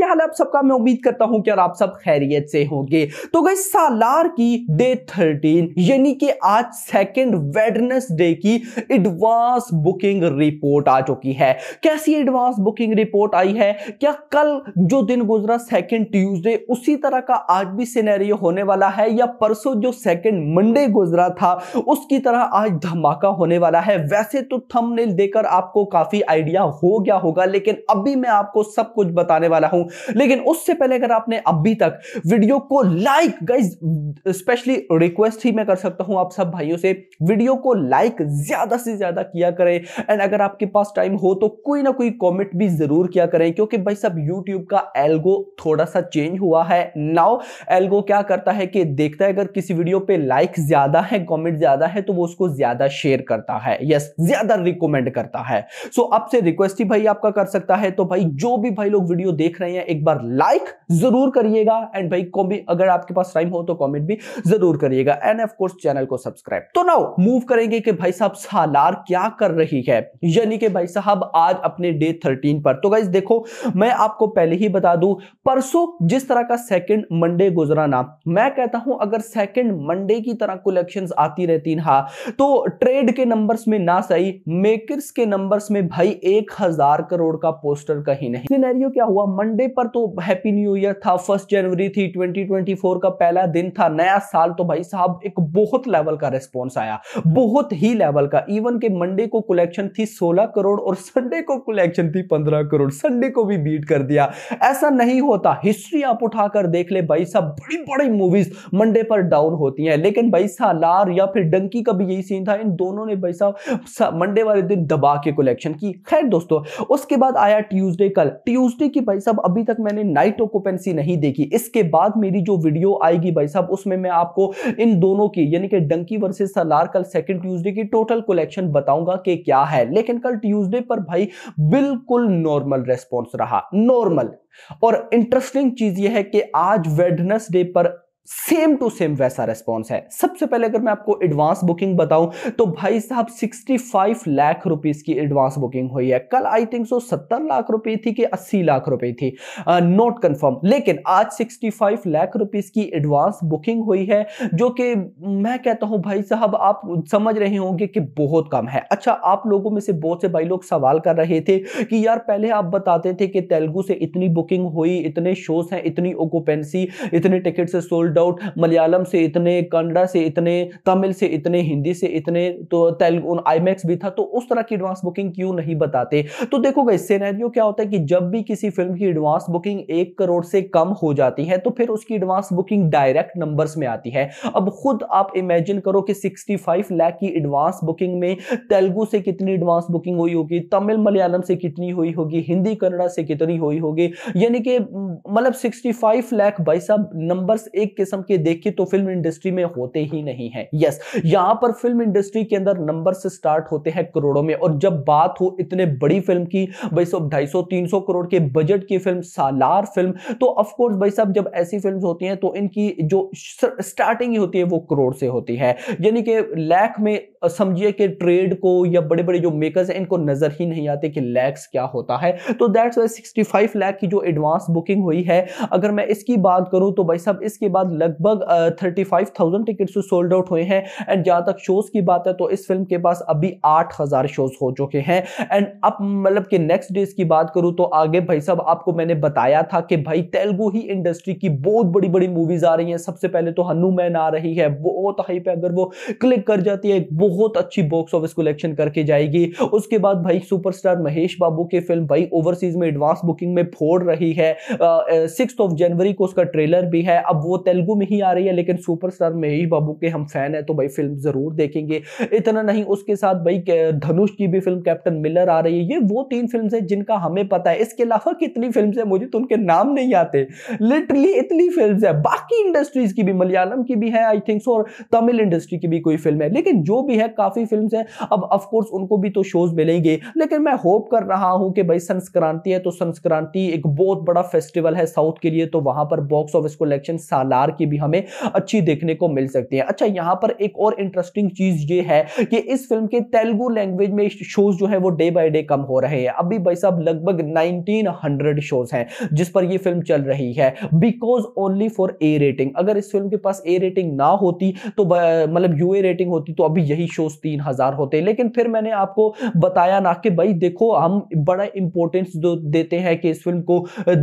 क्या हाल है आप सबका मैं उम्मीद करता हूं कि आप सब खैरियत से होंगे तो गई सालार की डे थर्टीन यानी कि आज सेकंड डे की एडवांस बुकिंग रिपोर्ट आ चुकी है कैसी एडवांस बुकिंग रिपोर्ट आई है क्या कल जो दिन गुजरा सेकंड ट्यूसडे उसी तरह का आज भी सिनेरियो होने वाला है या परसों जो सेकेंड मंडे गुजरा था उसकी तरह आज धमाका होने वाला है वैसे तो थंबनेल देकर आपको काफी आइडिया हो गया होगा लेकिन अभी मैं आपको सब कुछ बताने वाला हूं लेकिन उससे पहले अगर आपने अभी तक वीडियो को लाइक गाइज स्पेशली रिक्वेस्ट ही मैं कर सकता हूं आप सब भाइयों से वीडियो को लाइक ज्यादा से ज्यादा किया करें एंड अगर आपके पास टाइम हो तो कोई ना कोई कॉमेंट भी जरूर किया करें क्योंकि भाई सब यूट्यूब का एल्गो थोड़ा सा चेंज हुआ है नाउ एल्गो क्या करता है कि देखता है अगर किसी वीडियो पे लाइक ज्यादा है कॉमेंट ज्यादा है तो वो उसको ज्यादा शेयर करता है यस ज्यादा रिकमेंड करता है सो so, आपसे रिक्वेस्ट ही भाई आपका कर सकता है तो भाई जो भी भाई लोग वीडियो देख रहे हैं हैं एक बार लाइक जरूर करिएगा एंड भाई को भी अगर आपके पास टाइम हो तो कमेंट भी जरूर करिएगा एंड ऑफ कोर्स चैनल को सब्सक्राइब तो नाउ मूव करेंगे कि भाई साहब सालार क्या कर रही है यानी कि भाई साहब आज अपने डे थर्टीन पर तो गाइज देखो मैं आपको पहले ही बता दू परसों जिस तरह का सेकेंड मंडे गुजरा ना मैं कहता हूं अगर सेकेंड मंडे की तरह कलेक्शन आती रहती ना तो ट्रेड के नंबर में ना सही मेकर्स के नंबर्स में भाई एक हजार करोड़ का पोस्टर कहीं नहीं सिनेरियो क्या हुआ मंडे पर तो हैप्पी न्यू ईयर था फर्स्ट जनवरी थी 2024 का पहला दिन था नया साल तो भाई साहब एक बहुत लेवल का रिस्पॉन्स आया बहुत ही लेवल का इवन के मंडे को कलेक्शन थी 16 करोड़ और संडे को कलेक्शन थी 15 करोड़ संडे को भी बीट कर दिया ऐसा नहीं होता हिस्ट्री आप उठाकर देख ले भाई साहब बड़ी बड़ी मूवीज मंडे पर डाउन होती हैं लेकिन भाई साहब लार या फिर डंकी का भी यही सीन था इन दोनों ने भाई साहब मंडे वाले दिन दबा के कलेक्शन की खैर दोस्तों उसके बाद आया ट्यूजडे कल ट्यूजडे की भाई साहब अभी अभी तक मैंने नाइट ऑक्यूपेंसी नहीं देखी इसके बाद मेरी जो वीडियो आएगी भाई साहब उसमें मैं आपको इन दोनों की यानी कि डंकी वर्सेज सलार कल सेकंड ट्यूसडे की टोटल कलेक्शन बताऊंगा कि क्या है लेकिन कल ट्यूसडे पर भाई बिल्कुल नॉर्मल रेस्पॉन्स रहा नॉर्मल और इंटरेस्टिंग चीज यह है कि आज वेडनेसडे पर सेम टू सेम वैसा रेस्पॉन्स है सबसे पहले अगर मैं आपको एडवांस बुकिंग बताऊं तो भाई साहब 65 लाख रुपीस की एडवांस बुकिंग हुई है कल आई थिंक सो 70 लाख रुपए थी कि 80 लाख रुपए थी नोट uh, कंफर्म लेकिन आज 65 लाख रुपीस की एडवांस बुकिंग हुई है जो कि मैं कहता हूं भाई साहब आप समझ रहे होंगे कि बहुत कम है अच्छा आप लोगों में से बहुत से भाई लोग सवाल कर रहे थे कि यार पहले आप बताते थे कि तेलुगु से इतनी बुकिंग हुई इतने शोज हैं इतनी ओकुपेंसी इतने टिकट से सोल्ड सोल्ड आउट मलयालम से इतने कन्नड़ा से इतने तमिल से इतने हिंदी से इतने तो तेलुगु आईमैक्स भी था तो उस तरह की एडवांस बुकिंग क्यों नहीं बताते तो देखो देखोगा इससे क्या होता है कि जब भी किसी फिल्म की एडवांस बुकिंग एक करोड़ से कम हो जाती है तो फिर उसकी एडवांस बुकिंग डायरेक्ट नंबर्स में आती है अब खुद आप इमेजिन करो कि सिक्सटी फाइव लाख की एडवांस बुकिंग में तेलुगु से कितनी एडवांस बुकिंग हुई होगी तमिल मलयालम से कितनी हुई होगी हिंदी कन्नड़ा से कितनी हुई होगी यानी कि मतलब 65 लाख भाई साहब नंबर्स एक किस्म के देखिए तो फिल्म इंडस्ट्री में होते ही नहीं है यस यहां पर फिल्म इंडस्ट्री के अंदर नंबर से स्टार्ट होते हैं करोड़ों में और जब बात हो इतने बड़ी फिल्म की भाई साहब ढाई सौ तीन सौ करोड़ के बजट की फिल्म सालार फिल्म तो ऑफकोर्स भाई साहब जब ऐसी फिल्म होती हैं तो इनकी जो स्टार्टिंग ही होती है वो करोड़ से होती है यानी कि लैख में समझिए कि ट्रेड को या बड़े बड़े जो मेकर्स हैं इनको नज़र ही नहीं आते कि लैक्स क्या होता है तो that's why sixty five lakh की जो एडवांस बुकिंग हुई है अगर मैं इसकी बात करूँ तो भाई साहब इसके बाद लगभग thirty five thousand tickets sold out हुए हैं एंड जहाँ तक शोज़ की बात है तो इस फिल्म के पास अभी आठ हज़ार शोज़ हो चुके हैं एंड अब मतलब कि नेक्स्ट डेज की बात करूँ तो आगे भाई साहब आपको मैंने बताया था कि भाई तेलुगु ही इंडस्ट्री की बहुत बड़ी बड़ी मूवीज़ आ रही हैं सबसे पहले तो हनुमैन आ रही है बहुत हाई पे अगर वो क्लिक कर जाती है वो बहुत अच्छी बॉक्स ऑफिस कलेक्शन करके जाएगी उसके बाद भाई सुपरस्टार महेश बाबू की फिल्म भाई ओवरसीज में एडवांस बुकिंग में फोड़ रही है सिक्स ऑफ जनवरी को उसका ट्रेलर भी है अब वो तेलुगु में ही आ रही है लेकिन सुपरस्टार महेश बाबू के हम फैन है तो भाई फिल्म जरूर देखेंगे इतना नहीं उसके साथ भाई धनुष की भी फिल्म कैप्टन मिलर आ रही है ये वो तीन फिल्म है जिनका हमें पता है इसके अलावा कितनी फिल्म है मुझे तो उनके नाम नहीं आते लिटरली इतनी फिल्म है बाकी इंडस्ट्रीज की भी मलयालम की भी है आई थिंक सो और तमिल इंडस्ट्री की भी कोई फिल्म है लेकिन जो भी है काफ़ी फिल्म है अब अफकोर्स उनको भी तो शोज मिलेंगे लेकिन मैं होप कर रहा हूं कि भाई संस्क्रांति है तो संस्क्रांति एक बहुत बड़ा फेस्टिवल है साउथ के लिए तो वहां पर बॉक्स ऑफिस कलेक्शन सालार की भी हमें अच्छी देखने को मिल सकती है अच्छा यहां पर एक और इंटरेस्टिंग चीज़ ये है कि इस फिल्म के तेलुगु लैंग्वेज में शोज जो है वो डे बाय डे कम हो रहे हैं अभी भाई साहब लगभग 1900 शोज हैं जिस पर ये फिल्म चल रही है because only for A rating अगर इस फिल्म के पास ए रेटिंग ना होती तो मतलब यू ए रेटिंग होती तो अभी यही शोज तीन हजार होते हैं लेकिन फिर मैंने आपको बताया ना कि भाई देखो हम बड़ा इंपॉर्टेंस देते हैं कि इस फिल्म को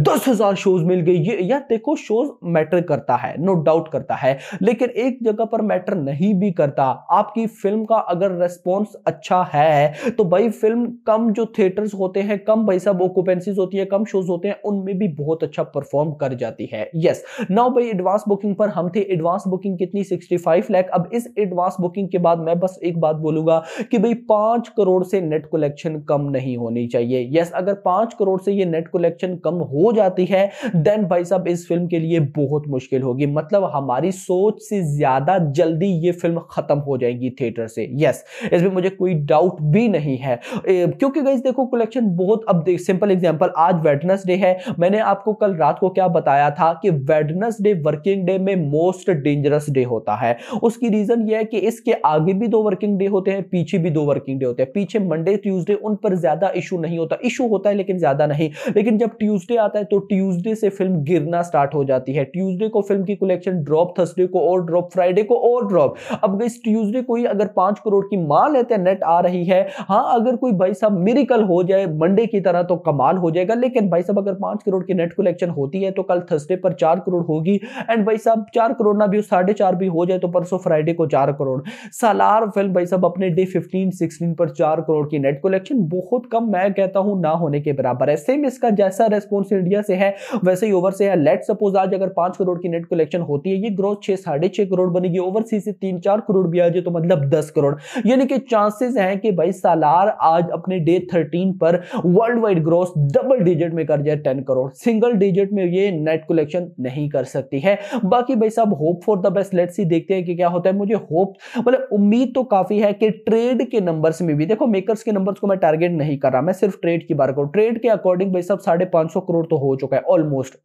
दस हजार शोज मिल गई ये यार देखो शोज मैटर करता है नो डाउट करता है लेकिन एक जगह पर मैटर नहीं भी करता आपकी फिल्म का अगर रेस्पॉन्स अच्छा है तो भाई फिल्म कम जो थिएटर्स होते हैं कम भाई साहब ऑक्यूपेंसीज होती है कम शोज होते हैं उनमें भी बहुत अच्छा परफॉर्म कर जाती है यस नाउ भाई एडवांस बुकिंग पर हम थे एडवांस बुकिंग कितनी सिक्सटी लाख ,00 अब इस एडवांस बुकिंग के बाद मैं बस एक बात बोलूंगा कि भाई पांच करोड़ से नेट कलेक्शन कम नहीं होनी चाहिए यस अगर पांच करोड़ से ये नेट कलेक्शन कम हो जाती है देन भाई साहब इस फिल्म के लिए बहुत मुश्किल होगी मतलब हमारी सोच से ज्यादा जल्दी ये फिल्म खत्म हो जाएगी थिएटर से यस इसमें मुझे कोई डाउट भी नहीं है क्योंकि गई देखो कलेक्शन बहुत अब सिंपल एग्जाम्पल आज वेडनेसडे है मैंने आपको कल रात को क्या बताया था कि वेडनेसडे वर्किंग डे में मोस्ट डेंजरस डे होता है उसकी रीजन यह है कि इसके आगे भी दो वर्किंग डे होते हैं पीछे भी दो वर्किंग डे होते हैं पीछे मंडे ट्यूजडे उन पर ज्यादा इशू नहीं होता इशू होता है लेकिन ज्यादा नहीं लेकिन जब ट्यूजडे आता है तो ट्यूजडे से फिल्म गिरना स्टार्ट हो जाती है ट्यूजडे को फिल्म की कलेक्शन ड्रॉप थर्सडे को और ड्रॉप फ्राइडे को और ड्रॉप अब इस ट्यूजडे को ही अगर पांच करोड़ की मान लेते हैं नेट तो आ रही है हाँ अगर कोई भाई साहब मेरिकल हो जाए मंडे की तरह तो कमाल हो जाएगा लेकिन भाई साहब अगर पांच करोड़ की नेट कलेक्शन होती है तो कल थर्सडे पर चार करोड़ होगी एंड भाई साहब चार करोड़ ना भी साढ़े चार भी हो जाए तो परसों फ्राइडे को चार करोड़ सालार राफेल भाई साहब अपने डे 15 16 पर चार करोड़ की नेट कलेक्शन बहुत कम मैं कहता हूं ना होने के बराबर है सेम इसका जैसा रेस्पॉन्स इंडिया से है वैसे ही ओवर से है लेट सपोज आज अगर पांच करोड़ की नेट कलेक्शन होती है ये ग्रोथ छह साढ़े छह करोड़ बनेगी ओवरसीज से तीन चार करोड़ भी आ जाए तो मतलब दस करोड़ यानी कि चांसेस है कि भाई सालार आज अपने डे थर्टीन पर world wide growth double digit में कर जाए टेन करोड़ सिंगल डिजिट में ये नेट कलेक्शन नहीं कर सकती है बाकी भाई साहब hope for the best let's see देखते हैं कि क्या होता है मुझे होप मतलब उम्मीद तो काफी है कि ट्रेड के नंबर्स में भी देखो मेकर्स के नंबर्स को मैं टारगेट नहीं कर रहा मैं सिर्फ ट्रेड की बात करूँ ट्रेड के अकॉर्डिंग भाई साहब साढ़े पांच सौ करोड़ तो हो चुका है ऑलमोस्ट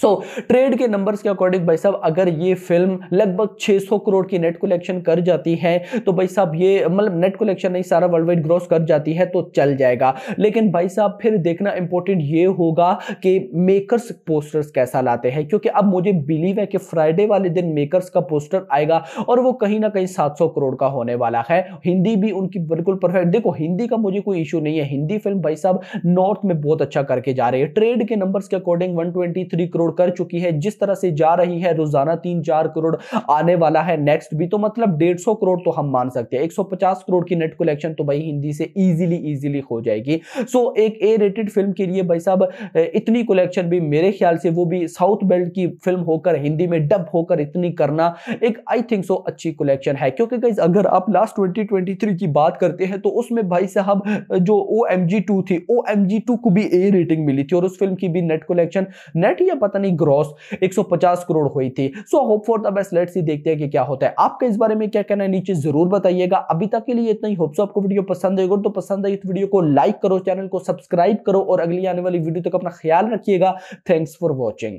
सो so, ट्रेड के नंबर्स के अकॉर्डिंग भाई साहब अगर ये फिल्म लगभग 600 करोड़ की नेट कलेक्शन कर जाती है तो भाई साहब ये मतलब नेट कलेक्शन नहीं सारा वर्ल्ड वाइड ग्रॉस कर जाती है तो चल जाएगा लेकिन भाई साहब फिर देखना इंपॉर्टेंट ये होगा कि मेकर्स पोस्टर्स कैसा लाते हैं क्योंकि अब मुझे बिलीव है कि फ्राइडे वाले दिन मेकरस का पोस्टर आएगा और वो कहीं ना कहीं सात करोड़ का होने वाला है हिंदी भी उनकी बिल्कुल परफेक्ट देखो हिंदी का मुझे कोई इशू नहीं है हिंदी फिल्म भाई साहब नॉर्थ में बहुत अच्छा करके जा रही है ट्रेड के नंबर्स के अकॉर्डिंग वन करोड़ करोड़ कर चुकी है जिस तरह से जा रही है रोजाना तीन चार करोड़ आने वाला है नेक्स्ट भी तो मतलब डेढ़ करोड़ तो हम मान सकते हैं एक करोड़ की नेट कलेक्शन तो भाई हिंदी से ईजिली ईजिली हो जाएगी सो एक ए रेटेड फिल्म के लिए भाई साहब इतनी कलेक्शन भी मेरे ख्याल से वो भी साउथ बेल्ट की फिल्म होकर हिंदी में डब होकर इतनी करना एक आई थिंक सो अच्छी कलेक्शन है क्योंकि गाइज अगर आप लास्ट 2023 की बात करते हैं तो उसमें भाई साहब जो ओ एम जी टू थी ओ एम जी टू को भी ए रेटिंग मिली थी और उस फिल्म की भी नेट कलेक्शन नेट या पता नहीं ग्रॉस 150 करोड़ हुई थी so hope for the best let's see देखते हैं कि क्या होता है आपका इस बारे में क्या कहना है नीचे जरूर बताइएगा अभी तक के लिए इतना ही होप्स आपको वीडियो पसंद आएगा तो पसंद आई इस वीडियो तो को लाइक करो चैनल को सब्सक्राइब करो और अगली आने वाली वीडियो तक अपना ख्याल रखिएगा थैंक्स फॉर वॉचिंग